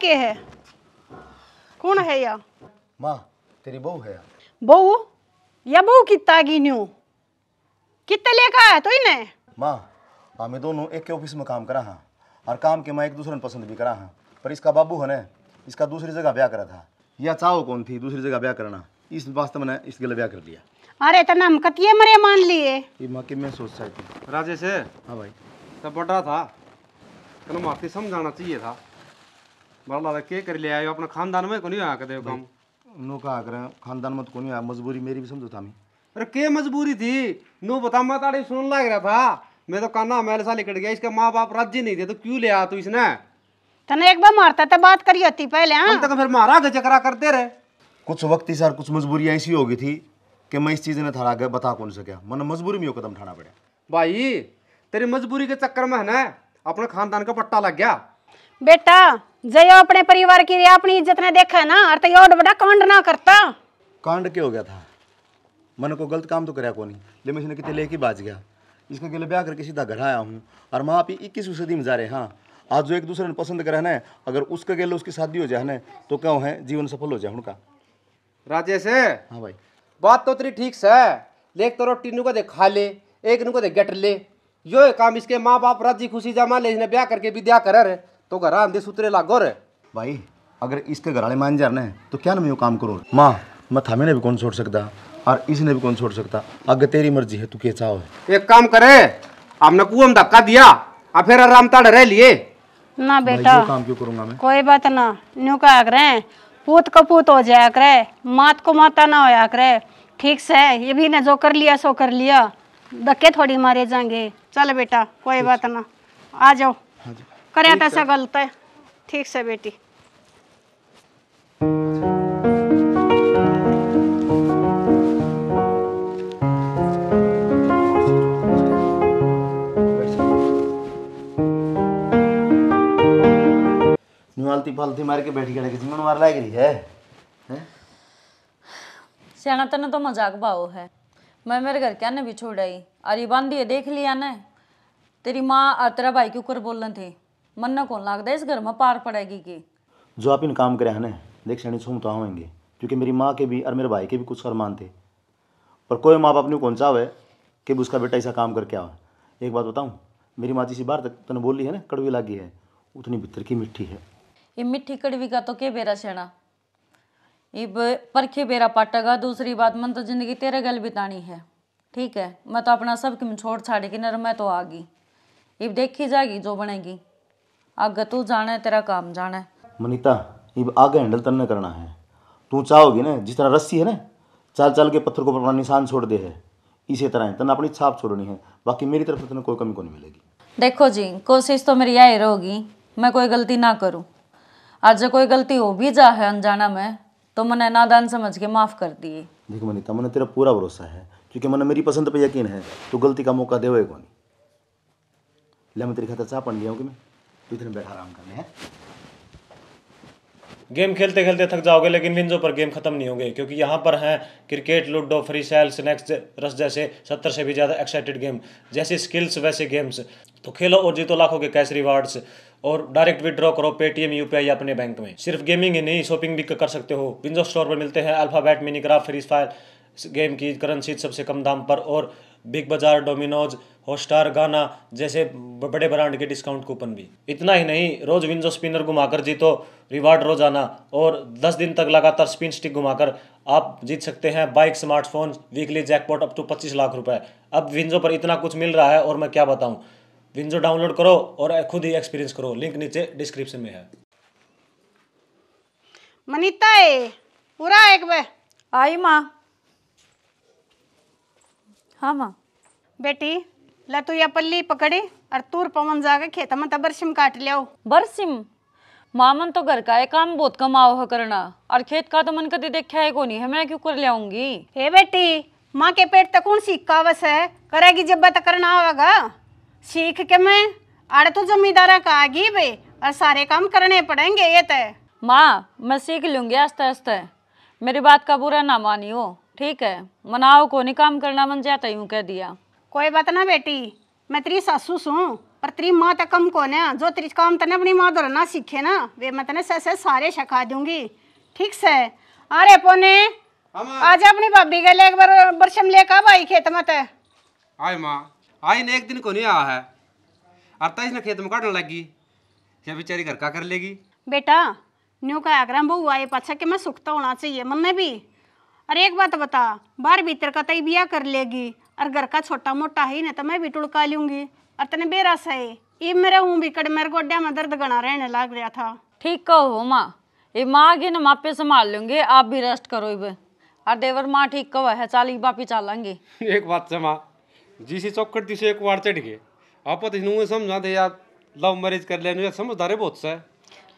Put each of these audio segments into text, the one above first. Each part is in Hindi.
के है कौन है या माँ तेरी बहू है बहू या बहू की तागी न्यू कितने लेखा है तो इन्हें माँ हमें हाँ, दोनों एक के ऑफिस में काम करा हाँ और काम के मैं एक दूसरे पसंद भी करा हाँ पर इसका बाबू है ना इसका दूसरी जगह ब्याह करा था या चाहो कौन थी दूसरी जगह ब्याह करना इस वास्ते मैंने इसके लिए ब्याह कर लिया अरे तो नाम कतिए मरे मान लिए ये मां की मैं सोच सकती राजेश हां भाई तब बड़ा था कल माफी समझाना चाहिए था बड़ा के कर ले आयो अपना खानदान में कोनी आके देव काम नो का आकर खानदान मत तो कोनी आ मजबूरी मेरी भी समझो था मैं अरे के मजबूरी थी नो बता मत आड़ी सुन लाग रहा था मैं तो काना मेरे सा निकट गया इसका मां बाप राज्य नहीं थे तो क्यों ले आ तू इसने तने एक बार मारता था बात करी होती पहले हां तक फिर मारा के चकरा करते रहे कुछ वक्त ही सर कुछ मजबूरी ऐसी हो गई थी कि मैं इस चीज़ ने थरा के बता कौन सका मन मजबूरी में यो कदम उठाना पड़े भाई तेरी मजबूरी के चक्कर में है ना अपने खानदान का पट्टा लग गया बेटा जय अपने परिवार की अपनी इज्जत ने देखा है ना और तो और बड़ा कांड ना करता कांड क्यों हो गया था मन को गलत काम तो कराया को ले मैं इसने कितने लेके बाज गया इसका के ब्याह करके सीधा घर आया हूँ और माँ आप इक्कीसवीं सदी में जा रहे हाँ आज जो एक दूसरे ने पसंद करे ना अगर उसके गेलो उसकी शादी हो जाए ना तो क्यों है जीवन सफल हो जाए उनका राजेश हाँ भाई बात तो तेरी ठीक से ले तो रोटी को दे खा ले एक नुका दे गट ले यो काम इसके माँ बाप राजी खुशी जमा ले इसने ब्याह करके विद्या कर रहे तो घर आंधी सुतरे लागो रे भाई अगर इसके घर घराले मान जाने तो क्या ना काम करो माँ मैं थामे ने भी कौन छोड़ सकता और इसने भी कौन छोड़ सकता अगर तेरी मर्जी है तू के चाहो एक काम करे हमने कुएं में धक्का दिया और फिर आराम ताड़ रह लिए ना बेटा काम क्यों करूंगा मैं कोई बात ना न्यू का कहा करे पूत का पूत हो जाया करे मात को माता ना होया करे ठीक से ये भी ने जो कर लिया सो कर लिया धक्के थोड़ी मारे जाएंगे चल बेटा कोई बात ना आ जाओ करे तसा तो गलत ठीक से बेटी फलती फलती मार के बैठ गया किसी मन मार लाग रही है, सियाना तने तो मजाक बाओ है मैं मेरे घर क्या ने भी छोड़ाई अरे बांधी देख लिया ने तेरी माँ तेरा भाई के ऊपर बोलन थे मन्ना कौन लगता है इस घर में पार पड़ेगी कि जो आप इन काम करे हैं देख सैनी छूम तो आवेंगे क्योंकि मेरी माँ के भी और मेरे भाई के भी कुछ अरमान थे पर कोई माँ बाप ने कौन सा है कि उसका बेटा ऐसा काम करके आवा एक बात बताऊँ मेरी माँ जी बार तक तने बोली है ना कड़वी लागी है उतनी भीतर की मिट्टी है ये मिट्टी कड़वी का तो के बेरा सेना इब परखे बेरा पाटेगा दूसरी बात मन तो जिंदगी तेरे गल बितानी है ठीक है मैं तो अपना सब छोड़ छाड़ के नर मैं तो आ गई इब देखी जाएगी जो बनेगी आगे तू जाना है तेरा काम जाना है मनीता ये आगे हैंडल तन्ने करना है तू चाहोगी ना जिस तरह रस्सी है ना चाल चाल के पत्थर को अपना निशान छोड़ दे है इसी तरह है तन अपनी छाप छोड़नी है बाकी मेरी तरफ से तने कोई कमी को नहीं मिलेगी देखो जी कोशिश तो मेरी यही रहोगी मैं कोई गलती ना करूँ आज कोई गलती हो भी जा है अनजाना में तो मैंने नादान समझ के माफ़ कर दिए देखो मनीता मैंने तेरा पूरा भरोसा है क्योंकि मैंने मेरी पसंद पर यकीन है तो गलती का मौका देवे नहीं ले मैं तेरी खाता चाह पढ़ लिया हूँ कि मैं दो दिन बैठा आराम करने हैं गेम खेलते खेलते थक जाओगे लेकिन विंजो पर गेम खत्म नहीं होंगे क्योंकि यहाँ पर हैं cricket ludo free cell snacks रस जैसे सत्तर से भी ज़्यादा एक्साइटेड गेम जैसे स्किल्स वैसे गेम्स तो खेलो और जीतो लाखों के कैश रिवार्ड्स और डायरेक्ट विदड्रॉ करो पेटीएम यू यूपीआई अपने बैंक में सिर्फ गेमिंग ही नहीं शॉपिंग भी कर सकते हो विंजो स्टोर पर मिलते हैं Alphabet Minecraft Free Fire game की करंसी सबसे कम दाम पर और बिग बाजार डोमिनोज हॉस्टार गाना जैसे बड़े ब्रांड के डिस्काउंट कूपन भी इतना ही नहीं रोज विंजो स्पिनर घुमाकर जीतो रिवार्ड रोज आना और 10 दिन तक लगातार स्पिन स्टिक घुमाकर आप जीत सकते हैं bike smartphone weekly jackpot up to 25 lakh रुपए अब विंजो पर इतना कुछ मिल रहा है और मैं क्या बताऊँ विंजो डाउनलोड करो और खुद ही एक्सपीरियंस करो लिंक नीचे डिस्क्रिप्शन में है मनीता ए पूरा एक बे आई माँ हाँ माँ बेटी ला तो या पल्ली पकड़े और तूर पवन जाके में तो बरसिम काट लिया बरसिम मामन तो घर का एक काम बहुत कम आव करना और खेत का तो मन कभी देखा है को नहीं है मैं क्यों कर लियाऊंगी हे बेटी माँ के पेट तक कौन सीख का बस है करेगी जब तक करना होगा सीख के मैं अरे तू तो जमींदारा का आगी बे और सारे काम करने पड़ेंगे ये तय माँ मैं सीख लूंगी आस्ते आस्ते मेरी बात का बुरा ना मानियो ठीक है मनाओ को नहीं काम करना मन जाता यूँ कह दिया कोई बात ना बेटी मैं तेरी सासूस हूँ पर तेरी माँ तक कम कौन है जो तेरी काम तने अपनी माँ दौड़ना सीखे ना वे मैं तेने सह सारे सिखा दूंगी ठीक से अरे पोने आज अपनी भाभी के लिए एक बार बरसम ले कब आई खेत मत आए माँ आई ने एक दिन को नहीं आया है अरता इसने खेत में काटने लगी या बेचारी घर का कर लेगी बेटा न्यू का आग्रह बहू आए पाछा कि मैं सुखता होना चाहिए मन में भी अरे एक बात बता बार भीतर का तई बिया कर लेगी और घर का छोटा मोटा है ना तो मैं भी टुड़का लूंगी और तने बेरास है ये मेरा हूँ बिकड़ मेरे गोड्या में दर्द गणा रहने लग गया था ठीक कहो माँ ये माँ के ना मापे संभाल लूंगे आप भी रेस्ट करो इब और देवर माँ ठीक कहो है चाली बापी चालेंगे एक बात से माँ जिसी चौकट दिशो एक बार चढ़ गए आप तो समझाते यार लव मैरिज कर लेने समझदारे बहुत सा है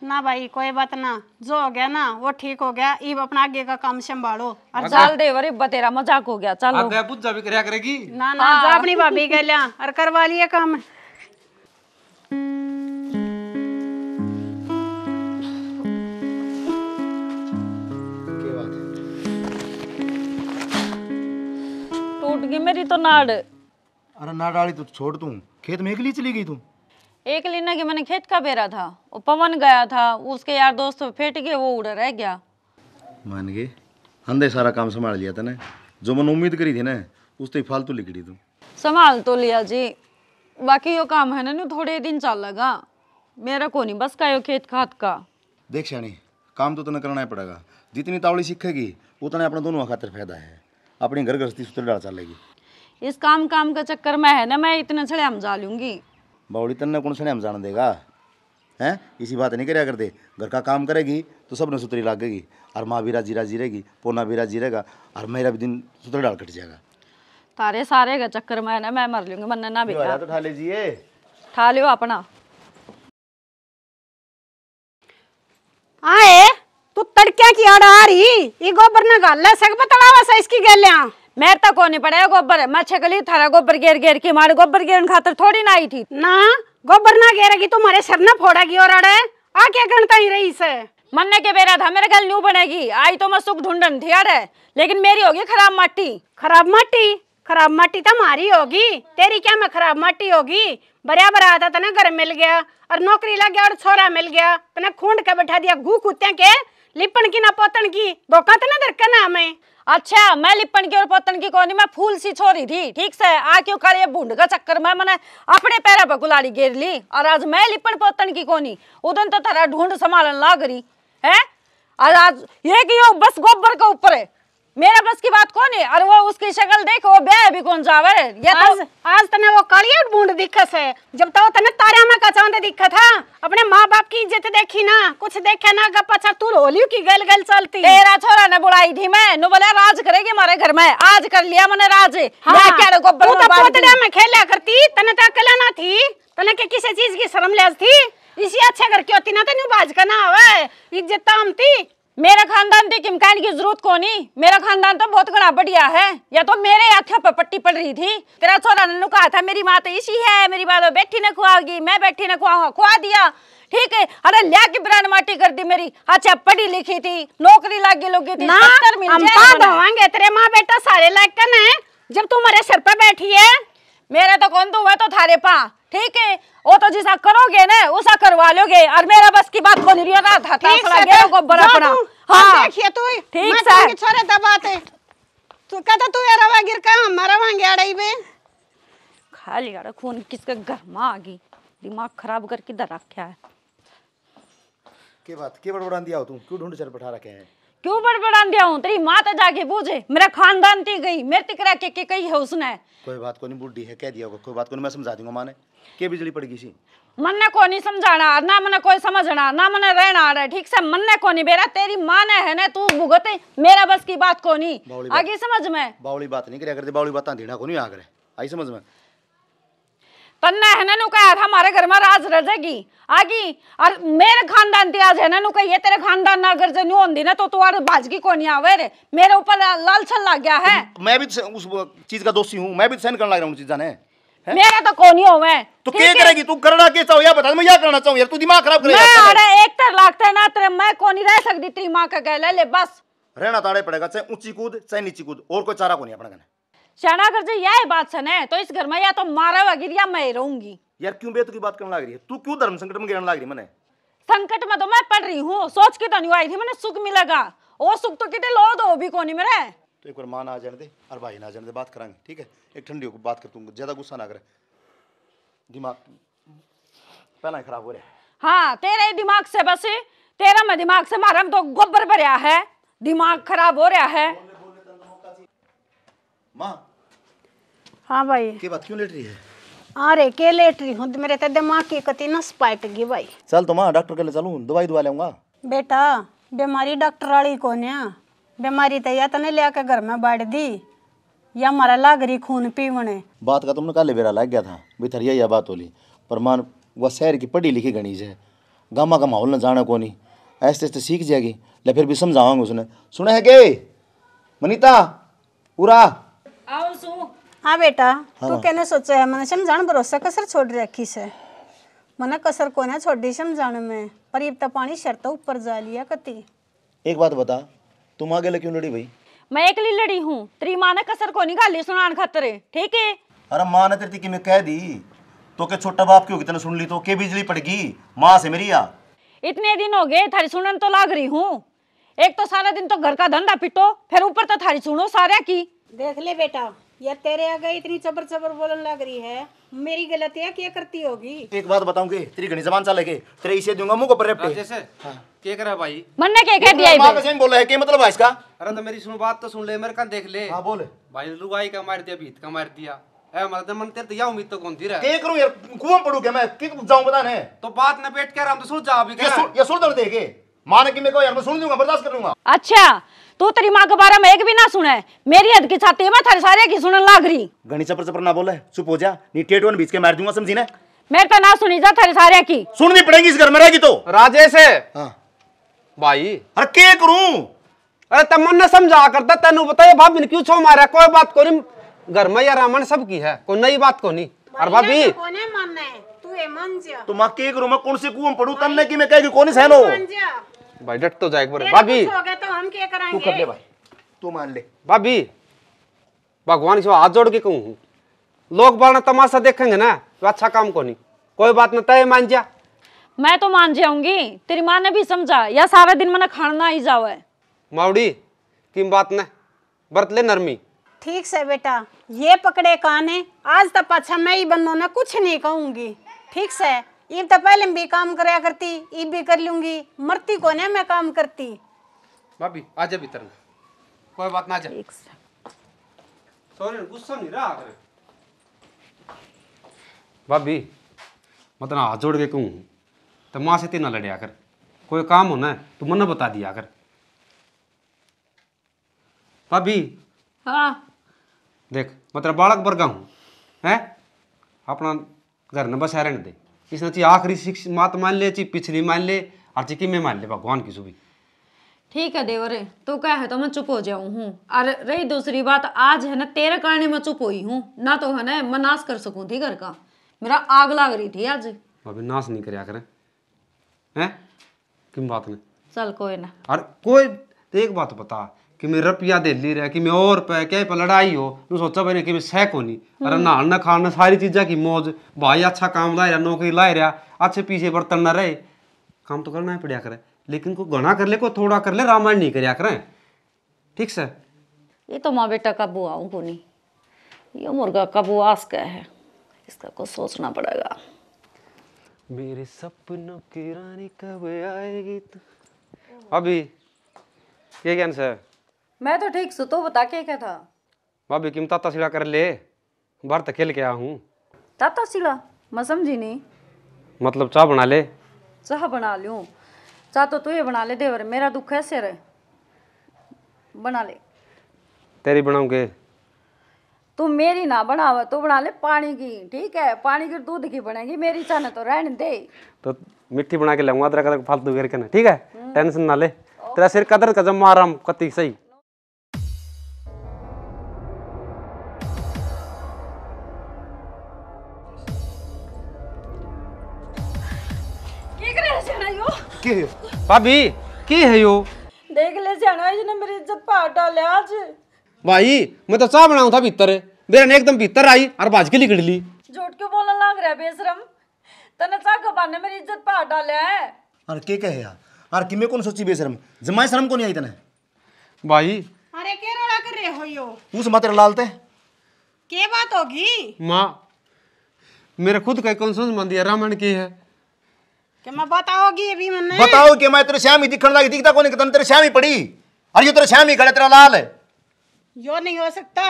ना भाई कोई बात ना जो हो गया ना वो ठीक हो गया इब अपना आगे का काम संभालो और चल दे वरी बतेरा मजाक हो गया चलो आगे पूजा भी करया करेगी ना ना जा हाँ। अपनी भाभी के लिया और करवा लिए काम टूट गई मेरी तो नाड़ अरे नाडाली तो छोड़ तू खेत में अकेली चली गई तू एक लीना के मैंने खेत का बेरा था वो पवन गया था उसके यार दोस्त फेट गए वो उड़ रह गया मान गए अंधे सारा काम संभाल लिया था ना जो मैंने उम्मीद करी थी ना उस तो फालतू लिखी तू संभाल तो लिया जी बाकी यो काम है ना थोड़े दिन चल लगा मेरा को नहीं बस का यो खेत खात का देख शानी काम तो तने करना ही पड़ेगा जितनी तावड़ी सीखेगी उतने अपने दोनों खातर फायदा है अपनी घर गृहस्थी डाल चलेगी इस काम काम का चक्कर में है ना मैं इतने छड़े हम जा लूंगी बावड़ी तन्ने कौन सने हम जान देगा हैं इसी बात नहीं करा करते घर का काम करेगी तो सब ने सुतरी लागेगी और माँ भी राजी राजी रहेगी पोना भी राजी रहेगा और मेरा भी दिन सुतरी डाल कट जाएगा तारे सारे का चक्कर में ना मैं मर लूंगी मन ना भी तो ठा लीजिए ठा लियो अपना आए तू तड़किया की आड़ आ रही ये गोबर ने गाल सक बतावा सा इसकी गल्या मेरे तक तो होने पड़ेगा गोबर मैं गली थारा गोबर गेर गेर की मारे गोबर गेर खातर थोड़ी ना आई थी ना गोबर ना गेरेगी तो मारे सर ना फोड़ेगी और अड़े आ क्या गणता ही रही से मन ने के बेरा था मेरे गल न्यू बनेगी आई तो मैं सुख ढूंढन थी अरे लेकिन मेरी होगी खराब माटी खराब माटी खराब माटी तो मारी होगी तेरी क्या मैं खराब माटी होगी बरिया बरा आता था तो ना घर मिल गया और नौकरी लग गया और छोरा मिल गया तेना खूंड के बैठा दिया घू कुत्ते के लिपन की ना पोतन की धोखा तो ना दरकना हमें अच्छा मैं लिपन की और पतन की कोनी मैं फूल सी छोरी थी ठीक से आ क्यों कर ये भूड का चक्कर में मैंने अपने पैरों पर गुलाड़ी गेर ली और आज मैं लिपन पतन की कोनी उदन तो तारा ढूंढ संभालन लाग रही है और आज ये कि बस गोबर के ऊपर है मेरा बस की बात कौन है और वो उसकी शक्ल देख वो ब्याह भी कौन जावर है ये तो आज, तो... आज तने वो कलिया बूंद दिखस है जब तो तने तारे में का चांद दिखा था अपने माँ बाप की इज्जत देखी ना कुछ देखे ना गप छा तू होलियो की गल गल चलती तेरा छोरा ने बुलाई थी मैं नु बोले राज करेगी मारे घर में आज कर लिया मैंने राज हाँ, तू तो पोतड़े में खेला करती तने तो अकेला ना थी तने के किसी चीज की शर्म ले थी इसी अच्छा करके होती ना तेन बाज का ना आवे इज्जत आमती तो मेरा खानदान थी किमकान की जरूरत को नहीं मेरा खानदान तो बहुत बड़ा बढ़िया है या तो मेरे हाथों पर पट्टी पड़ रही थी तेरा छोरा ने कहा था मेरी माँ तो इसी है मेरी माँ तो बैठी ने खुआगी मैं बैठी ने खुआ खुआ दिया ठीक है अरे लिया की ब्रांड माटी कर दी मेरी अच्छा पढ़ी लिखी थी नौकरी लागी लोगी थी ना हम तेरे माँ बेटा सारे लायकन कर जब तुम्हारे सर पर बैठी है मेरे तो कौन दूंगा तो थारे पा ठीक है वो तो जिसा करोगे ना उसा करवा लोगे और मेरा बस की बात कोनी रियो ना था थोड़ा गेरो गोबर अपना हां देखिए तू ठीक से छोरे दबाते तू कहता तू रवा गिर का हमारा वांगे अड़ाई बे खाली यार खून किसके घर में आ गई दिमाग खराब करके इधर रखा है के बात के बड़बड़ान दिया हो तुम क्यों ढूंढ चल बैठा रखे हैं क्यों बड़बड़ान दिया हूँ तेरी माँ तो जाके बूझे मेरा खानदान ती गई मेरे तिकरा के, के कही है उसने कोई बात को नहीं बूढ़ी है कह दिया होगा कोई बात को नहीं मैं समझा दूंगा माने के बिजली पड़ गई सी मन ने को नहीं समझाना ना मने कोई समझना ना मने रहना आ रहा ठीक से मन ने को नहीं बेरा तेरी माँ ने है ना तू भुगते मेरा बस की बात को नहीं आगे समझ में बावली बात नहीं करे अगर बावली बात देना को नहीं आ आई समझ में तन्ना है नु कहा हमारे घर में राज रजेगी आगी और मेरे खानदान थी आज है नु कही ये तेरे खानदान ना अगर जन्यू होंगी ना तो तू तुम्हारे भाजगी को नहीं आवे रे मेरे ऊपर लालछन लग गया है तो मैं भी उस चीज का दोषी हूँ मैं भी सहन करने लग रहा हूँ चीजा ने मेरा तो कौन ही होवे तो क्या करेगी तू करना के चाहो या बता मैं या करना चाहूं यार तू दिमाग खराब कर रहा है मैं अरे एक तर लागता है ना तेरे मैं कोनी रह सकती तेरी मां का कहले ले बस रहना ताड़े पड़ेगा चाहे ऊंची कूद चाहे नीची कूद और कोई चारा को नहीं अपना कहना शाना अगर जो यह बात सन है तो इस घर में या तो मारा होगी या मैं रहूंगी यार क्यों बेतु की बात करने लग रही है तू क्यों धर्म संकट में गिरने लग रही मैंने संकट में तो मैं पढ़ रही हूँ सोच के तो नहीं आई थी मैंने सुख मिलेगा वो सुख तो कितने लो हो भी कोनी मेरे तो एक बार माँ ना जाने दे और भाई ना जाने दे बात करेंगे ठीक है एक ठंडी होकर बात कर तू ज्यादा गुस्सा ना कर दिमाग पहला खराब हो रहा है हाँ तेरे दिमाग से बस तेरा में दिमाग से मारा तो गोबर भरया है दिमाग खराब हो रहा है तो माँ हाँ भाई के बात क्यों लेट रही है अरे के लेट रही हूँ मेरे तो दिमाग की कति नस पाट गई भाई चल तो माँ डॉक्टर के लिए चलूँ दवाई दवा लूंगा बेटा बीमारी डॉक्टर वाली को ना बीमारी तो या तो नहीं लिया के घर में बांट दी या मारा लाग रही खून पीवने बात का तुमने कल बेरा लग गया था बिथरिया या बात होली पर मान वह शहर की पढ़ी लिखी गणी है गामा का माहौल न जाने को नहीं ऐसे ऐसे सीख जाएगी ले फिर भी समझाऊंगा उसने सुना है के मनीता उरा हाँ। बेटा तू હા બેટા તું કેને સોચાય મને સમજાણ ભરોસા કસર છોડી રાખી છે મને छोड़ दी सम जान में पर ये तो पानी शर्त ऊपर जा लिया कति एक बात बता तुम आगे क्यों लड़ी भाई मैं एकली लड़ी हूं तेरी माँ ने कसर को खाली सुनान खतरे ठीक है अरे मां ने तेरी की मैं कह दी तो के छोटा बाप क्यों कितना सुन ली तो के बिजली पड़ गई मां से मेरी आ इतने दिन हो गए थारी सुनन तो लाग रही हूं एक तो सारा दिन तो घर का धंधा पिटो फिर ऊपर तो थारी सुनो सारे की देख ले बेटा या तेरे आगे इतनी चबर चबर बोलने लग रही है मेरी है क्या करती होगी एक बात बताऊंगी तेरी घनी जबान चले तेरे इसे दूंगा मुंह को पर हाँ। है मतलब तो तो सुन ले मेरे देख ले हाँ, बोले भाई मार दिया का मार दिया तो उम्मीद तो कौन तो बात बैठ के माने कि मैं कोई मैं सुन लूंगा बर्दाश्त कर लूंगा अच्छा तू तेरी माँ के बारे में एक भी ना सुने मेरी हद की छाती में थारे सारे की सुनने लाग रही घनी चपर चपर ना बोले चुप हो जा नी टेट वन बीच के मार दूंगा समझी ने मेरे तो ना सुनी जा थारे सारे की सुननी पड़ेगी इस घर में रहेगी तो राजेश है हाँ। भाई अरे के करूं अरे मन ने समझा करता तेन बताया भाभी ने क्यों छो मारा कोई बात को नहीं घर में या रामन सब की है कोई नई बात को नहीं अरे भाभी तो तू तो मां के करू मैं कौन से कुम पड़ू तन्ने की मैं कह कौन सहन हो भाई डट तो जाए एक भाभी तो हम क्या कराएंगे तू कर ले भाई तू मान ले भाभी भगवान से हाथ जोड़ के कहूँ लोग बड़ा तमाशा देखेंगे ना तो अच्छा काम को नहीं कोई बात ना तय मान जा मैं तो मान जाऊंगी तेरी माँ ने भी समझा या सारे दिन मैंने खाना ही जाओ है माउडी किम बात न बरत ले नरमी ठीक से बेटा ये पकड़े कान है आज तक तो पाछा मैं ही बनो ना कुछ नहीं कहूंगी ठीक से ये तो पहले भी काम कराया करती ये भी कर लूंगी मरती कौन है मैं काम करती भाभी आ जा भीतर कोई बात ना जा सॉरी गुस्सा नहीं रहा कर भाभी मैं तना हाथ जोड़ के कहूं तो मां से तीन लड़िया कर कोई काम होना है तो मन बता दिया कर भाभी हाँ देख मतलब बालक वर्गा हूं है अपना घर न बसा रहने दे हाँ किसने ची आखिरी शिक्ष मात मान ले ची पिछली मान ले और चिकी में मान ले भगवान की सुबह ठीक है देवरे तो क्या है तो मैं चुप हो जाऊं हूँ और रही दूसरी बात आज है ना तेरे कारण मैं चुप हुई हूँ ना तो है ना मैं नाश कर सकूँ थी घर का मेरा आग लग रही थी आज अभी नाश नहीं करया करे हैं किम बात ने चल कोई ना अरे कोई तो एक बात बता कि मैं रुपया दे ली रहा कि मैं और पै क्या पे लड़ाई हो तू सोचा भाई कि मैं सह को नहीं हम्म। अरे नहान ना खाना सारी चीजा की मौज भाई अच्छा काम लाए रहा नौकरी लाए रहा अच्छे पीछे बर्तन ना रहे काम तो करना है पड़िया करे लेकिन को घना कर ले को थोड़ा कर ले रामायण नहीं करया करें ठीक से ये तो माँ बेटा का बुआ को नहीं ये मुर्गा का बुआस क्या है इसका कुछ सोचना पड़ेगा मेरे सपनों की रानी कब आएगी तू अभी ये क्या सर मैं तो ठीक सुतो बता के क्या था भाभी किम ताता सिला कर ले बाहर तक तो खेल के आया हूँ ताता सिला मैं समझी नहीं मतलब चाह बना ले चाह बना लूँ चाह तो तू ही बना ले देवर मेरा दुख है सिर बना ले तेरी बनाऊंगे तू मेरी ना बनावे तू बना ले पानी की ठीक है पानी की दूध की बनेगी मेरी चाह तो रहने दे तो मिट्टी बना के लाऊंगा तेरा कदर फालतू करके ना ठीक है हम्म। टेंशन ना ले तेरा सिर कदर का जम आराम कति सही की है भाभी की है यो देख ले जाना इसने मेरी इज्जत पार डाले आज भाई मैं तो चाह बनाऊ था भीतर मेरा एकदम भीतर आई और भाज के लिकड़ ली झूठ क्यों बोलने लग रहा है बेशरम तने चाह कबान ने मेरी इज्जत पार डाले है अरे के कहे यार अरे किमे कौन सोची बेशरम जमाई शर्म को नहीं आई तने भाई अरे के रोला कर रहे हो यो उस मात्र लालते के बात होगी माँ मेरे खुद का कौन सा मंदिर रामायण की है मैं बताओगी अभी मन्ने बताओ कि मैं तेरे श्यामी दिखण लागी दिखता कोनी कि तेरे श्यामी पड़ी अरे यो तेरे श्यामी खड़े तेरा लाल है यो नहीं हो सकता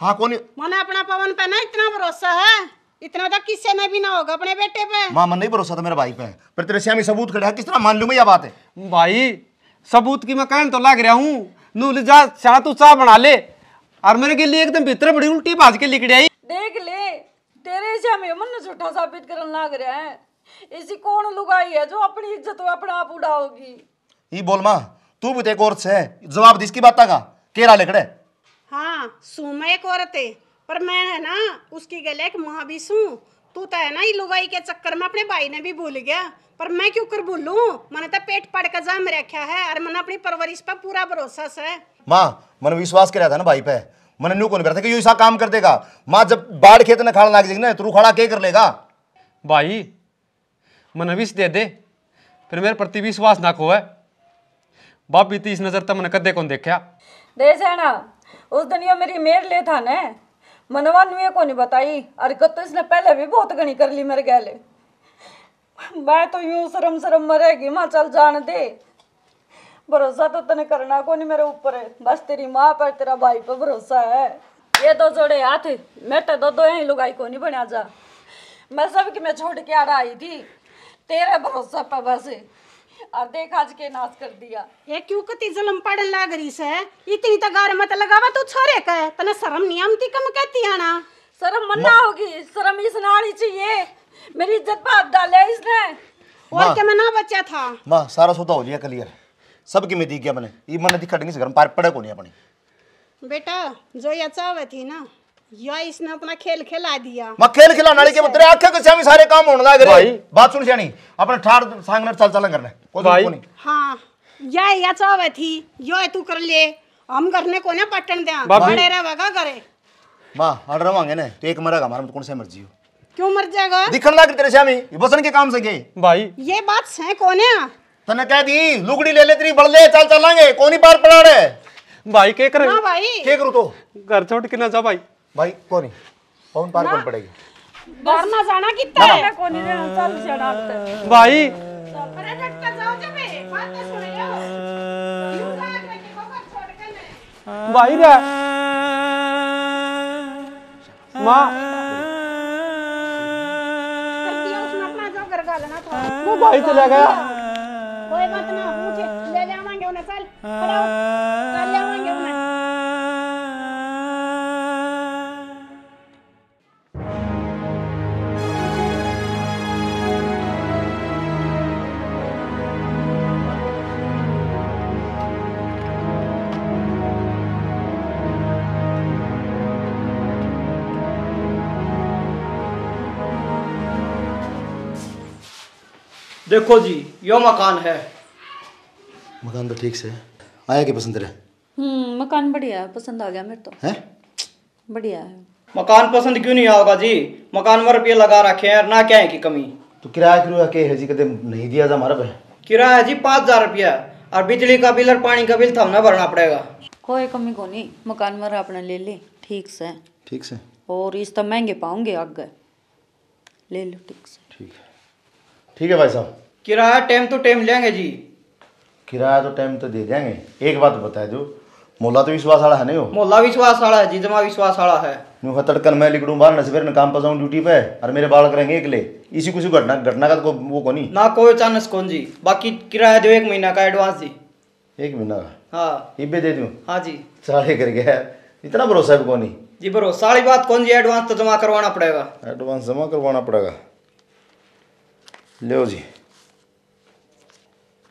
हाँ कोनी मने अपना पवन पे ना इतना भरोसा है इतना तो किससे में भी ना होगा अपने बेटे पे मां मन नहीं भरोसा था तो मेरे भाई पे पर तेरे श्यामी सबूत खड़े है किस तरह मान लूं मैं यह बात है भाई सबूत की मैं कहन तो लग रहा हूं नू ले जा चाह तू चाह बना ले और मेरे के लिए एकदम भीतर बड़ी उल्टी भाज के लिख आई देख ले तेरे श्यामी मन झूठा साबित करने लग रहा है ऐसी कौन लुगाई है जो अपनी इज्जत अपने आप उड़ाओगी ये बोल माँ तू भी तो एक औरत है जवाब दी इसकी बात का केरा लेकड़े हाँ सू मैं एक औरत है पर मैं है ना उसकी गले एक माँ भी सू तू तो है ना ये लुगाई के चक्कर में अपने भाई ने भी भूल गया पर मैं क्यों कर भूलू मैंने तो पेट पड़ का जाम रखा है और मैंने अपनी परवरिश पर पूरा भरोसा है माँ मैंने विश्वास कराया था ना भाई पे मैंने न्यू कौन करा था कि यू ऐसा काम कर देगा माँ जब बाढ़ खेत में खाड़ा लाग जाएगी ना तो तू खड़ा के कर लेगा भाई मनविस दे दे फिर मेरे प्रति विश्वास ना खोए बाप बीती नज़र तक मैंने कदे कौन देखा दे सेना उस दुनिया मेरी मेर ले था ने मनवान में को नहीं बताई हरकत तो इसने पहले भी बहुत घनी कर ली मेरे गहले मैं तो यूं शर्म शर्म मरेगी माँ चल जान दे भरोसा तो तने करना को नहीं मेरे ऊपर बस तेरी माँ पर तेरा भाई पर भरोसा है ये दो जोड़े हाथ मेरे तो दो दो ही लुगाई को नहीं बना जा मैं सब की मैं छोड़ के आ रहा आई थी तेरा भरोसा पर बस और देख आज के नाश कर दिया ये क्यों कति जुलम पड़ लाग रही से इतनी तगार तो मत लगावा तू छोरे कह तने शर्म नियमती कम कहती है शर्म मना होगी शर्म इस नाड़ी चाहिए मेरी इज्जत पर हाथ डाले इसने और क्या मैं ना बच्चा था मां सारा सौदा हो जाएगा क्लियर सबकी में दी गया मैंने ये मैंने दिखा देंगे घर पार पड़े को नहीं अपनी बेटा जो या चाहवे थी ना अपना खेल खिला दिया खेल के के सारे काम होने रहे बात सुन अपने चल करना हाँ, अच्छा थी यो तू कर ले हम करने को ना पटन दे बड़े रे वगा करे मां ने तो एक मरेगा कौन से मर्जी हो क्यों मर जाएगा दिखन लाग तेरे बसन के काम से भाई ये बात तने कह दी लुगड़ी ले ले तेरी बड़ ले चल चलांगे कोनी पार पड़ा रे भाई के करे भाई के करू तो घर छोड़ के ना जा भाई भाई कोनी पाहून पार कर पडेगी बाहर ना जाना कितना है कोनी रे चल चढात भाई अरे झटका जाऊ दे बे बात तो यू लाग रे रे मां वो भाई चला गया कोई बात ना मुझे ले ले आवांगे उन्हें चल चल देखो जी यो मकान है मकान तो ठीक से आया कि पसंद रहे हम्म मकान बढ़िया है पसंद आ गया मेरे तो है बढ़िया है मकान पसंद क्यों नहीं आओगा जी मकान में रुपये लगा रखे हैं ना क्या है की कमी तो किराया किराया के है जी कदे नहीं दिया था हमारा किराया जी पाँच हजार रुपया और बिजली का बिल और पानी का बिल तो हमने भरना पड़ेगा कोई कमी को नहीं मकान मर आपने ले ले ठीक से ठीक से और इस तो महंगे पाऊंगे आगे ले लो ठीक से ठीक है भाई साहब किराया टाइम तो टाइम लेंगे जी किराया तो टाइम तो दे देंगे एक बात बता दो मोहल्ला तो विश्वास आड़ा है नहीं हो मोहल्ला विश्वास आड़ा है जी जमा विश्वास आड़ा है मैं हतड़कन मैं लिकड़ू दूँ बाहर नसीबेर काम पर जाऊँ ड्यूटी पे और मेरे बाल करेंगे अकेले इसी कुछ घटना घटना का तो वो कौन ना कोई चांस कौन जी बाकी किराया दो एक महीना का एडवांस जी एक महीना का हाँ इबे दे दूँ हाँ जी साले कर गया इतना भरोसा है कौन जी भरोसा वाली बात कौन जी एडवांस तो जमा करवाना पड़ेगा एडवांस जमा करवाना पड़ेगा लो जी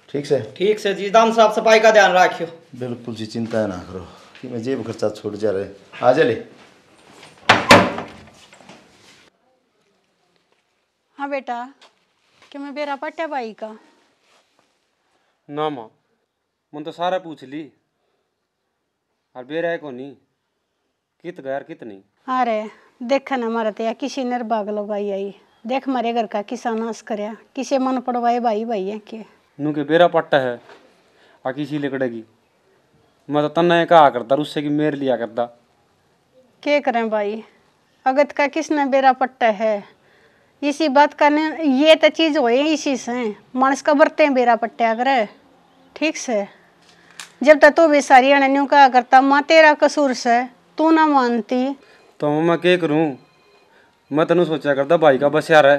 ठीक से ठीक से जी दाम साफ सफाई का ध्यान रखियो बिल्कुल जी चिंता ना करो कि मैं जेब खर्चा छोड़ जा रहे आ जा ले हाँ बेटा कि मैं बेरा पट्टा भाई का ना माँ मन तो सारा पूछ ली और बेरा है को नहीं कित गया कित नहीं अरे देखा ना हमारा तो किसी ने बाग लगाई आई देख मारे घर का किसान हंस कर किसे मन पड़वाए भाई भाई है के नू के बेरा पट्टा है आ किसी लकड़ेगी मैं तो तन्ना कहा करता उससे कि मेरे लिया करता के करें भाई अगत का किसने बेरा पट्टा है इसी बात का ये तो चीज़ हो इसी से मानस का बरते बेरा पट्टा करे ठीक से जब तक तू भी सारी अणन्यों कहा करता माँ तेरा कसूर से तू ना मानती तो मैं क्या करूँ मैं तेन सोचा करता भाई का बस यार है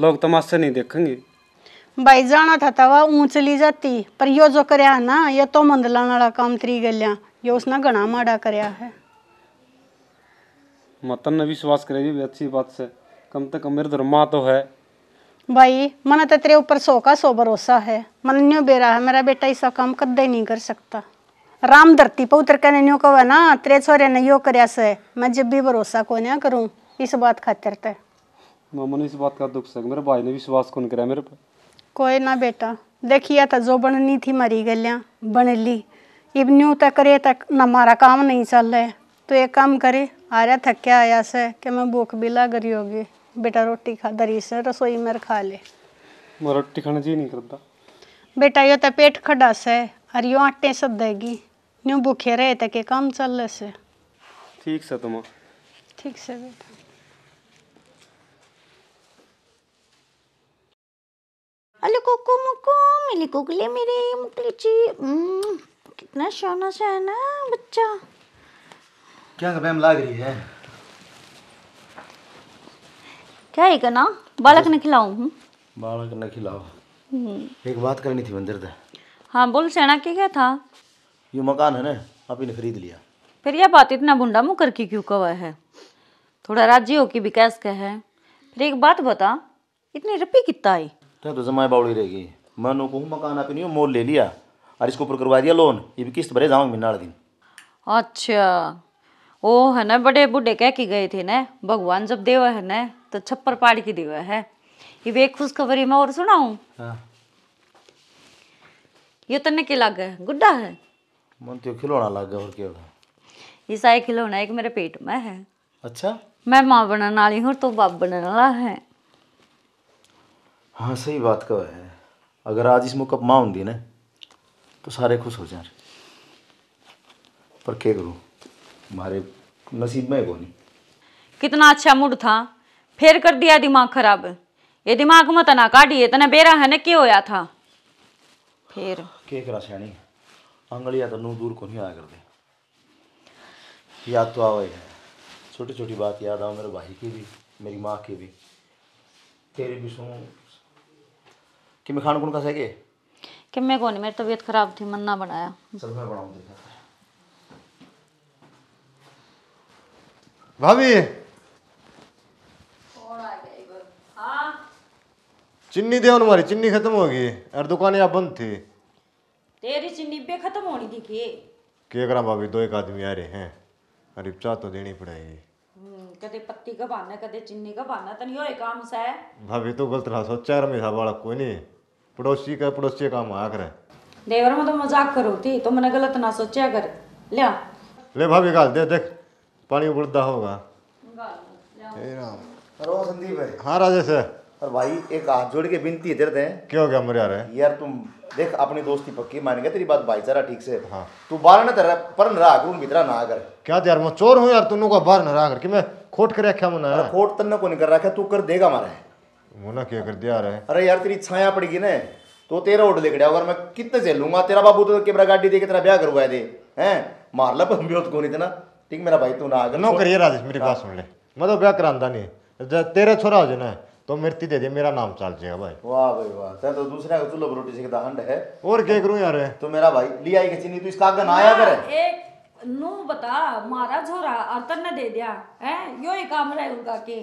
लोग तमाशे नहीं देखेंगे भाई जाना था तवा ऊंच ली जाती पर यो जो करया ना ये तो मंदला नाला काम त्री गलिया यो उसने गणा माड़ा करया है मतन ने विश्वास करे भी अच्छी बात से कम तक कम मेरे तो तो है भाई मन तो तेरे ऊपर सो का सो भरोसा है मन न्यो बेरा है मेरा बेटा ऐसा काम कदे नहीं कर सकता राम धरती पर उतर के न्यो कहो ना तेरे छोरे ने यो करया से मैं जब भी भरोसा को ना करूँ इस बात खातिर ते तो। मामा ने इस बात का दुख सक मेरे भाई ने विश्वास कौन करा मेरे पर कोई ना बेटा देखिए तो जो बननी थी मरी गलियाँ बन ली इब न्यू तक तो करे तक ना हमारा काम नहीं चल रहा है तो एक काम करे आर्या थक के आया से कि मैं भूख भी लग रही होगी बेटा रोटी खा दरी से रसोई में खा ले मैं रोटी खाने जी नहीं करता बेटा यो तो पेट खड़ा से और यो आटे सब देगी न्यू भूखे रहे तक काम चल रहे से ठीक से तुम तो ठीक से बेटा अल मिली कुकले मेरे मुकलची हम्म, कितना शौना सा है ना बच्चा क्या कर मैम लाग रही है क्या है ना बालक ने खिलाऊं बालक ने खिलाओ हम्म। एक बात करनी थी मंदिर से हाँ बोल सेना के क्या था ये मकान है ना आप ने खरीद लिया फिर यह बात इतना बुंडा मुकर की क्यों कवा है थोड़ा राज्य हो कि विकास का है फिर एक बात बता इतनी रपी कितना आई तो, तो जमाए बावड़ी रहेगी मैं नो कहूँ मकान आप नहीं मोल ले लिया और इसको ऊपर करवा दिया लोन ये भी किस्त भरे जाऊंगी नाल दिन अच्छा ओ है ना बड़े बूढ़े कह के गए थे ना भगवान जब देव है ना तो छप्पर पाड़ की देवा है ये वे खुशखबरी मैं और सुनाऊं हाँ। ये तने तो के लागे गुड्डा है मन तो खिलौना लागे और क्या होगा ये सारे खिलौना एक मेरे पेट में है अच्छा मैं माँ बनने वाली हूँ तो बाप बनने वाला है हाँ सही बात कह है अगर आज इसमें कप माँ होंगी ना तो सारे खुश हो जाए पर क्या करूँ मारे नसीब में को नहीं कितना अच्छा मूड था फिर कर दिया दिमाग खराब ये दिमाग मत ना काटिए इतना बेरा है ना क्यों होया था फिर के करा सियाणी अंगलियाँ तो नू दूर को नहीं आया कर दे याद तो आवे है छोटी छोटी बात याद आओ मेरे भाई की भी मेरी माँ की भी तेरे भी सुनो कि मैं खान कौन खा सके कि मैं कौन मेरी तबीयत खराब थी मन ना बनाया चल मैं बनाऊं देखा भाभी हाँ? चिन्नी दे हमारी चिन्नी खत्म हो गई और दुकान यहाँ बंद थी तेरी चिन्नी बे खत्म होनी थी के क्या करा भाभी दो एक आदमी आ रहे हैं अरे चाह तो देनी पड़ेगी हम्म, कदे पत्ती का बहाना कदे चिन्नी का बहाना तन यो काम सा भाभी तो गलत रहा सोचा मेरा वाला कोई नहीं पड़ोसी का पड़ोसी का काम आकर देवर में तो मजाक करो थी तो मैंने गलत ना सोचा कर लिया ले भाभी गाल दे देख पानी उबलता होगा गाल ले राम अरे संदीप भाई हां राजेश है और भाई एक हाथ जोड़ के विनती है दे क्यों क्या मर यार यार तुम देख अपनी दोस्ती पक्की मानेंगे तेरी बात भाई जरा ठीक से हां तू बाहर ना तेरा पर ना कर भीतर ना कर क्या यार मैं चोर हूं यार तुम को बाहर ना कर कि मैं खोट कर रखा मना खोट तन्ने को नहीं कर रखा तू कर देगा मारे मोला क्या कर दिया रहा है अरे यार तेरी छाया पड़ेगी ना तो तेरा उठ लिखड़ा अगर मैं कितने झेलूंगा तेरा बाबू तो कैमरा गाड़ी दे के तेरा ब्याह करवाए दे हैं मार ला हम भी को नहीं देना ठीक मेरा भाई तू ना आगे नो करिए राजेश मेरी बात हाँ। सुन ले मैं तो ब्याह करांदा नहीं तेरा छोरा हो जाना तो मृत्यु दे दे मेरा नाम चल जाएगा भाई वाह भाई वाह तैं तो दूसरे का चूल्हा रोटी सीखता हंड है और क्या करूं यार तो मेरा भाई लिया आई चीनी तू इसका आगे ना आया करे एक नू बता मारा छोरा अर्थन ने दे दिया है यो ही काम रहे उनका के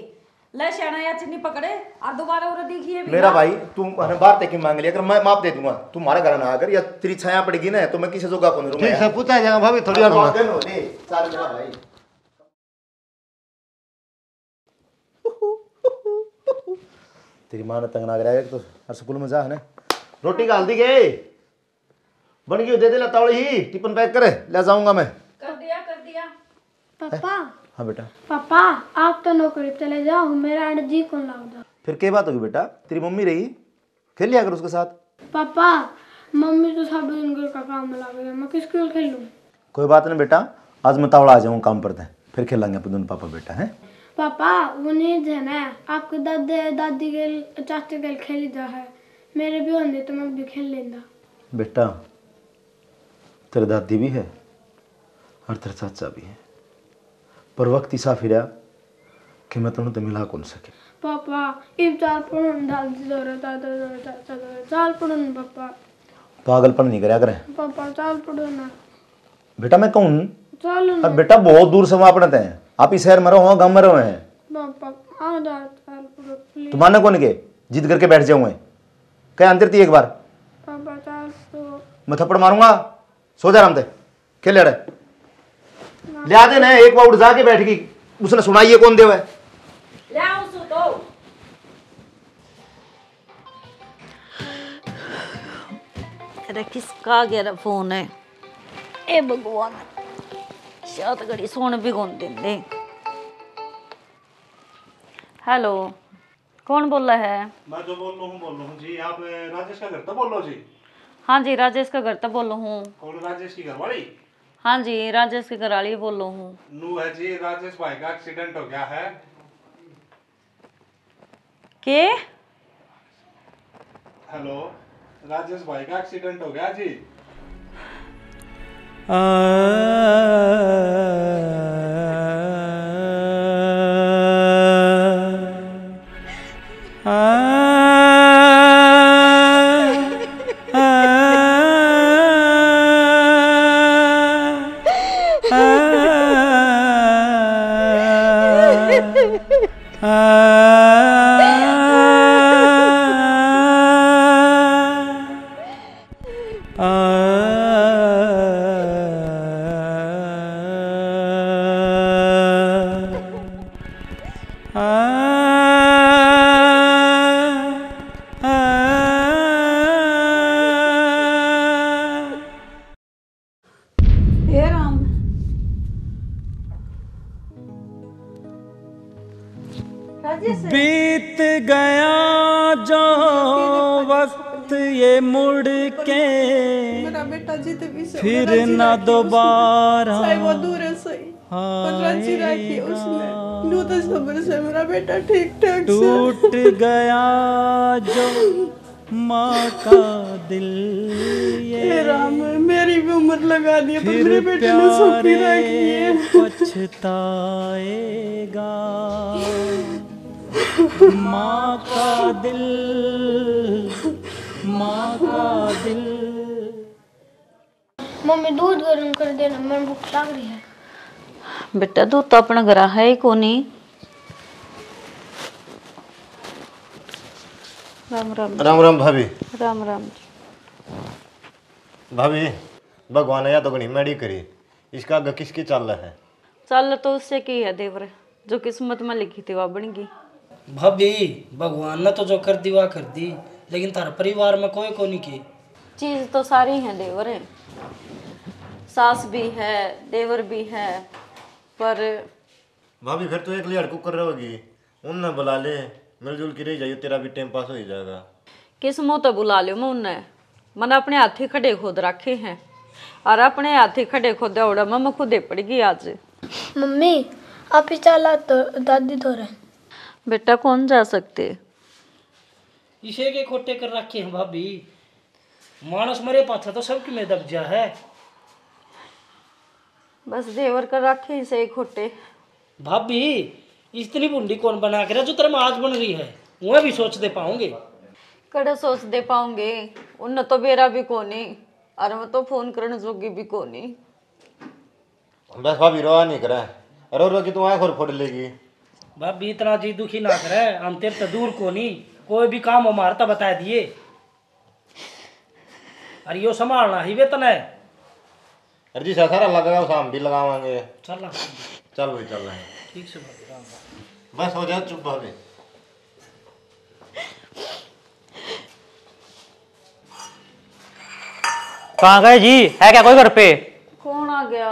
ले या चिन्नी पकड़े और दोबारा देखिए मेरा भाई तू मैंने बार तक मांग लिया अगर मैं माफ दे दूंगा तू मारा घर ना या तेरी छाया पड़ेगी ना तो मैं जोगा को नहीं है भाभी थोड़ी और हाँ, बात करो चल भाई तेरी मां ने तंग ना कराया तो हर स्कूल में जा है रोटी गाल दी गए बन गई दे दे ला तौली ही टिफिन पैक कर ले जाऊंगा मैं कर दिया कर दिया पापा हाँ बेटा पापा आप तो नौकरी चले जाओ मेरा जी को लाओ फिर क्या बात होगी बेटा तेरी मम्मी रही खेल लिया कर उसके साथ पापा मम्मी तो सब दिन घर का काम लग गया मैं किसके लिए खेलूं कोई बात नहीं बेटा आज मैं तावड़ा आ जाऊँ काम पर दे फिर खेलेंगे अपन दोनों पापा बेटा हैं पापा वो नहीं जाना आपके दादे दादी के चाचे के खेल जा है मेरे भी होंगे तो मैं भी खेल लेना बेटा तेरे दादी भी है और तेरा चाचा भी है पर वक्त ऐसा फिर कि मैं तुम्हें तो मिला कौन सके पापा चाल दादा चाचा चाल पापा पागलपन नहीं करया करे पापा चाल बेटा मैं कौन चाल अब बेटा बहुत दूर से वहां पड़ते हैं आप इस शहर में रहो गांव में रहो हैं पापा आ जा चाल कौन के जिद करके बैठ जाऊं मैं कह अंदर थी एक बार पापा चाल तो- मैं थप्पड़ मारूंगा सो जा राम थे खेल रहे लिया दे ना एक बार उठ जाके बैठ गई उसने सुना ये कौन देव है तो। अरे किसका गया फोन है ए भगवान शायद घड़ी सुन भी कौन देंगे हेलो कौन बोल रहा है मैं जो बोल रहा हूँ बोल रहा हूँ जी आप राजेश का घर तो बोल रहा जी हाँ जी राजेश का घर तो बोल रहा हूँ कौन राजेश की घरवाली हाँ जी राजेश की कराली बोलो हूँ नू है जी राजेश भाई का एक्सीडेंट हो गया है के हेलो राजेश भाई का एक्सीडेंट हो गया जी आ... ना दोबारा वो दूर है सही उसने मेरा बेटा ठीक ठाक टूट गया जो माँ का दिल ये राम मेरी भी उम्र लगा दी मेरे बेटे ने सौंपी रखी है पछताएगा माँ का दिल माँ का दिल मम्मी दूध गर्म कर देना मैं भूख लग रही है बेटा दूध तो अपना घर है ही कोनी राम राम राम राम भाभी राम राम भाभी भगवान या तो गणी मैडी करी इसका आगे किसकी चाल है चाल तो उससे की है देवर जो किस्मत में लिखी थी वह बनगी भाभी भगवान ने तो जो कर दी वह कर दी लेकिन तार परिवार में कोई कोनी की चीज तो सारी है देवर है सास भी है देवर भी है पर भाभी फिर तो एक लिहाड़ कुकर रहोगी उनने बुला ले मिलजुल के रह जाइए तेरा भी टाइम पास हो जाएगा किस मुँह तो बुला लियो मैं उनने मन अपने हाथी खड़े खोद रखे हैं और अपने हाथी खड़े खोदे उड़ा मैं खुदे पड़ गई आज मम्मी आप ही चला तो दादी थोड़े तो बेटा कौन जा सकते इसे के खोटे कर रखे हैं भाभी मानस मरे पाथा तो सबकी में दब जा है बस देवर कर रखे से खोटे भाभी इतनी बुंडी कौन बना के जो तेरे आज बन रही है वह भी सोच दे पाऊंगे कड़ा सोच दे पाऊंगे उन तो बेरा भी कोनी और मैं तो फोन करने जोगी भी कोनी बस भाभी रोआ नहीं करे रो रो की तू आंख और फोड़ लेगी भाभी इतना जी दुखी ना करे हम तेरे तो दूर कोनी कोई भी काम हमारा तो बता दिए अरे यो संभालना ही वेतन है अरजी सारा लग गया शाम भी लगावांगे चल चल भाई चल रहे हैं ठीक से बात बस हो जा चुप भाभी कहाँ गए जी है क्या कोई घर पे कौन आ गया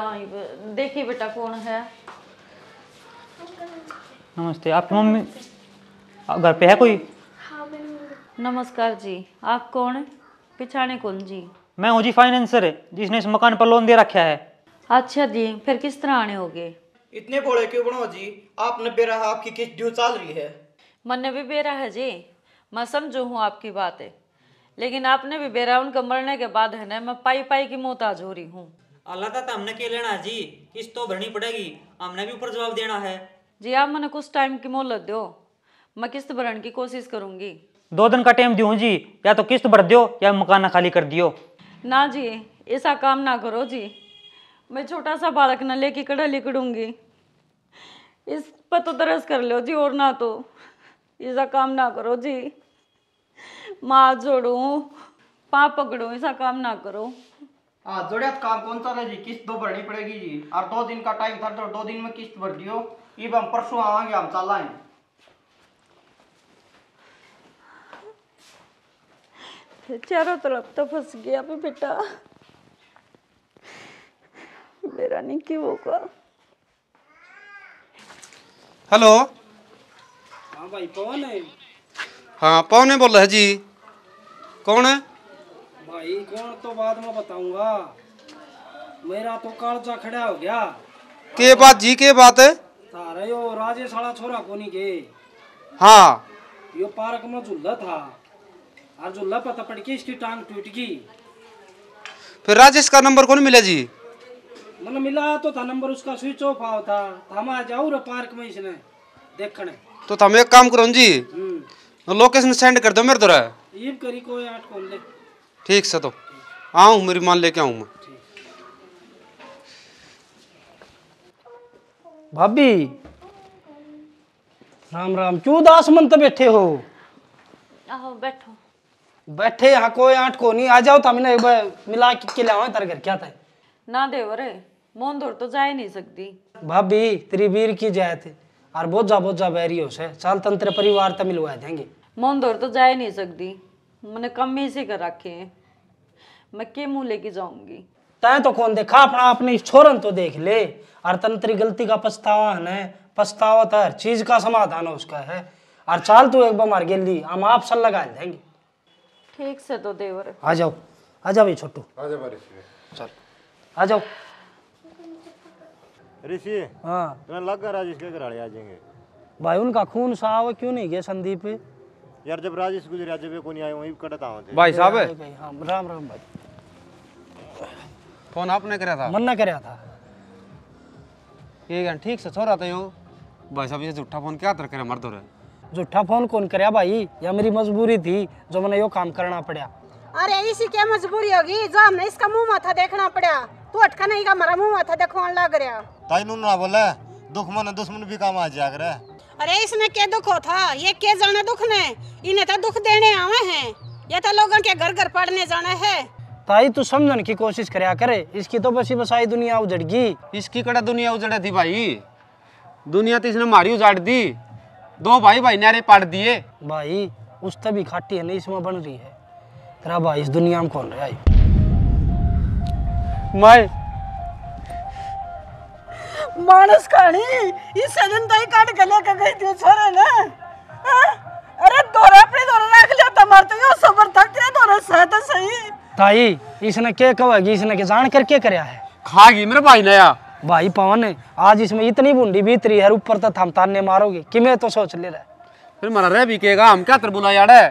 देखिए बेटा कौन है नमस्ते आपकी मम्मी घर पे है कोई हाँ, नमस्कार जी आप कौन पिछाने कौन जी मैं हूँ जी फाइनेंसर जिसने इस मकान पर लोन दे रखा है अच्छा जी फिर किस तरह आने होंगे इतने बोले क्यों बनो जी आपने बेरा आपकी किस ड्यू चल रही है मन भी बेरा है जी मैं समझू हूँ आपकी बात है लेकिन आपने भी बेरा उनका मरने के बाद है ना मैं पाई पाई की मोहताज हो रही हूँ अल्लाह का तो हमने के लेना जी किस्त तो भरनी पड़ेगी हमने भी ऊपर जवाब देना है जी आप मैंने कुछ टाइम की मोहलत दो मैं किस्त भरने की कोशिश करूंगी दो दिन का टाइम दूँ जी या तो किस्त भर दो या मकाना खाली कर दियो ना जी ऐसा काम ना करो जी मैं छोटा सा बालक न लेके कड़ा लिकड़ूंगी इस पर तो तरस कर लो जी और ना तो ऐसा काम ना करो जी माँ जोड़ू पा पकड़ू ऐसा काम ना करो हाँ जोड़िया तो काम कौन सा था जी किस्त दो तो भरनी पड़ेगी जी और दो दिन का टाइम था तो दो दिन में किस्त भर दियो ये हम परसों आवागे हम चल आएंगे चारों तरफ तो फंस गया भी बेटा मेरा नहीं क्यों होगा हेलो हाँ भाई कौन है हाँ पवन बोल रहे जी कौन है भाई कौन तो बाद में बताऊंगा मेरा तो कर्जा खड़ा हो गया के बात जी के बात है तारे यो राजे साला छोरा कोनी के हाँ यो पार्क में झूला था और जो लपत अपन की इसकी टांग टूट गई फिर राजेश का नंबर कौन मिला जी मतलब मिला तो था नंबर उसका स्विच ऑफ आओ था तो हम आ जाओ रे पार्क में इसने देखने तो तुम तो एक काम करो जी हम्म। लोकेशन सेंड कर दो मेरे द्वारा ये करी कोई आठ कॉल ले ठीक से तो आऊं मेरी मान लेके आऊं मैं भाभी राम राम क्यों दास मन बैठे हो आहो बैठो बैठे यहाँ को आठ को नहीं आ जाओ था तो मैंने मिला के लाओ तेरे घर क्या था ना देव रे मोन दौड़ तो जा ही नहीं सकती भाभी त्रिवीर की जाए थे और बहुत जा बहुत जा बैरी हो से तंत्र परिवार तो मिलवा देंगे मोहन दौड़ तो जा ही नहीं सकती मैंने कम ही से कर रखे हैं मैं के मुँह लेके जाऊंगी तय तो कौन देखा अपना अपने छोरन तो देख ले और तंत्री गलती का पछतावा न पछतावा तो हर चीज का समाधान उसका है और चाल तू एक बार मार गेली हम आप सल लगा देंगे ठीक से तो देवर आ जाओ आ जाओ भाई छोटू आ जाओ ऋषि चल आ जाओ ऋषि हां मैं लग गया राजेश के घराड़े आ जाएंगे भाई उनका खून साहब क्यों नहीं गए संदीप यार जब राजेश गुजरे जब ये कौन आए वहीं कटता हूँ भाई साहब हां राम राम भाई फोन आपने कराया था मन्ना कराया था ठीक है ठीक से छोरा तो यो भाई साहब ये झूठा फोन क्या तरह करे मर्द रे झूठा फोन कौन कर भाई यह मेरी मजबूरी थी जो मैंने यो काम करना पड़ा अरे इसी क्या मजबूरी होगी जो हमने इसका मुंह माथा देखना पड़ा तू अटका नहीं का हमारा मुंह माथा देखो लग रहा ताई ना बोले दुख मन दुश्मन भी काम आ जा रहा अरे इसने क्या दुख था ये के जाने दुख ने इन्हें तो दुख देने आवे हैं ये तो लोगों के घर घर पढ़ने जाना है ताई तू समझने की कोशिश करया करे इसकी तो बसी बसाई दुनिया उजड़ गई इसकी कड़ा दुनिया उजड़ा थी भाई दुनिया तो इसने मारी उजाड़ दी दो भाई भाई नारे पाट दिए भाई उस तभी खाटी है नहीं इसमें बन रही है तेरा भाई इस दुनिया में कौन रहा है मैं मानस कहानी ये सजन ताई काट के लेके गई थी छोरा ना हाँ? अरे दोरा अपने दोरा रख लिया तमार मरते हो सबर थक तेरे दोरा सहत तो सही ताई इसने के कहेगी इसने के जान करके करया है खा गई मेरे भाई नया भाई पवन आज इसमें इतनी बुंडी भीतरी है ऊपर तक तो हम ताने मारोगे कि मैं तो सोच ले रहा फिर मरा रह बिकेगा हम क्या तरबुला यार है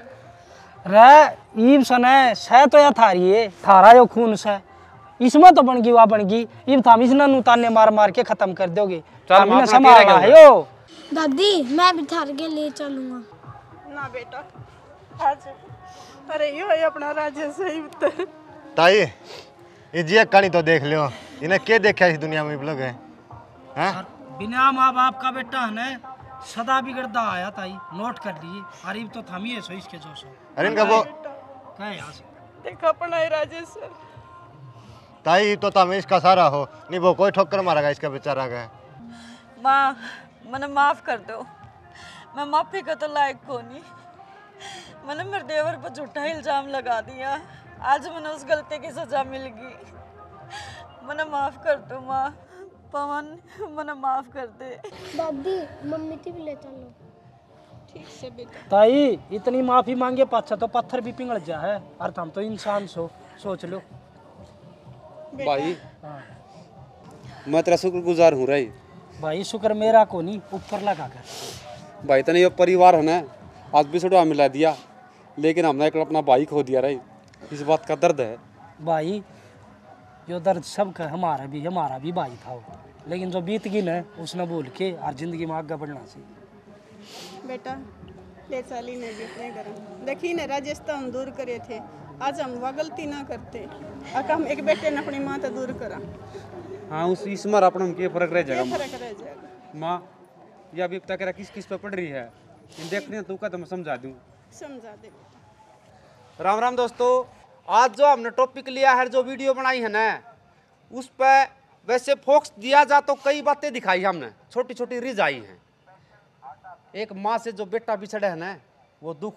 रह ईब सने सह तो या थारी है थारा यो खून से इसमें तो बनगी वाह बनगी ईब थाम इसने नु ताने मार मार के खत्म कर दोगे चल मैं समारा है यो दादी मैं भी थार के ले चलूंगा ना बेटा आज अरे यो तो अपना राज्य से उत्तर ताई ये कहानी तो देख लियो इन्हें के देखा इस दुनिया में लोग है बिना माँ बाप का बेटा है ना सदा बिगड़ता आया ताई नोट कर लिए अरे तो थमिए सो इसके जोश अरे इनका वो क्या यहाँ देखा पड़ा है राजेश सर ताई तो था मैं इसका सारा हो नहीं वो कोई ठोकर मारेगा इसका बेचारा का माँ मैंने माफ कर दो मैं माफी का तो लायक को नहीं मैंने मेरे देवर पर झूठा इल्जाम लगा दिया आज मैंने उस गलती की सजा मिल गई मैंने माफ कर दो माँ पवन मैंने माफ कर दे दादी मम्मी थी भी ले चलो ठीक से बेटा ताई इतनी माफी मांगे पाछा तो पत्थर भी पिघल जा है और हम तो इंसान सो सोच लो भाई हाँ। मैं तेरा शुक्र गुजार हूँ रही भाई शुक्र मेरा को नहीं ऊपर लगा कर भाई तो नहीं परिवार है ना आज भी छोटा मिला दिया लेकिन हमने एक अपना भाई खो दिया रही इस बात का दर्द है भाई जो दर्द सबका हमारा भी हमारा भी भाई था वो लेकिन जो बीत गई ना उसने बोल के हर जिंदगी में आगे बढ़ना चाहिए बेटा ले साली ने भी बीतने करा देखी ने राजस्थान तो हम दूर करे थे आज हम वह गलती ना करते अगर हम एक बेटे ने अपनी माँ तो दूर करा हाँ उस इस मर अपन के फर्क रह जाएगा फर्क रह जाएगा माँ ये अभी तक किस किस पर पड़ रही है देखने तू तो का तो मैं समझा दूँ समझा दे राम राम दोस्तों आज जो हमने टॉपिक लिया है जो वीडियो बनाई है ना उस पर वैसे फोक्स दिया जा तो कई बातें दिखाई हमने छोटी छोटी रिज आई हैं एक माँ से जो बेटा बिछड़े है ना वो दुख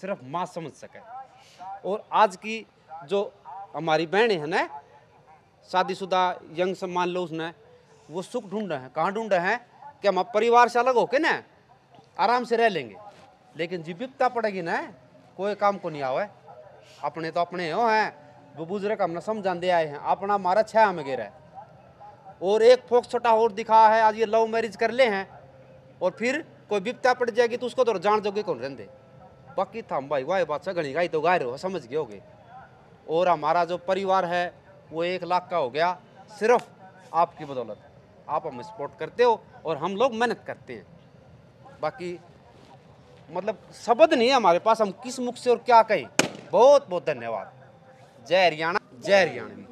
सिर्फ माँ समझ सके और आज की जो हमारी बहन है ना शादीशुदा यंग सब मान लो उसने वो सुख ढूंढ रहे हैं कहाँ ढूंढ रहे हैं कि हम परिवार से अलग होके ना आराम से रह लेंगे लेकिन जी पड़ेगी ना कोई काम को नहीं आवा है अपने तो अपने हो हैं वो बुजुर्ग हमने समझाते आए हैं अपना हमारा छह में गिर है और एक फोक छोटा और दिखा है आज ये लव मैरिज कर ले हैं और फिर कोई विपता पड़ जाएगी तो उसको तो जान जोगे कौन रहते बाकी था भाई वाह सा गणी गाई तो गाय रहो समझ गए होगे और हमारा जो परिवार है वो एक लाख का हो गया सिर्फ आपकी बदौलत आप हमें सपोर्ट करते हो और हम लोग मेहनत करते हैं बाकी मतलब शब्द नहीं है हमारे पास हम किस मुख से और क्या कहें बहुत बहुत धन्यवाद जय हरियाणा जय हरियाणा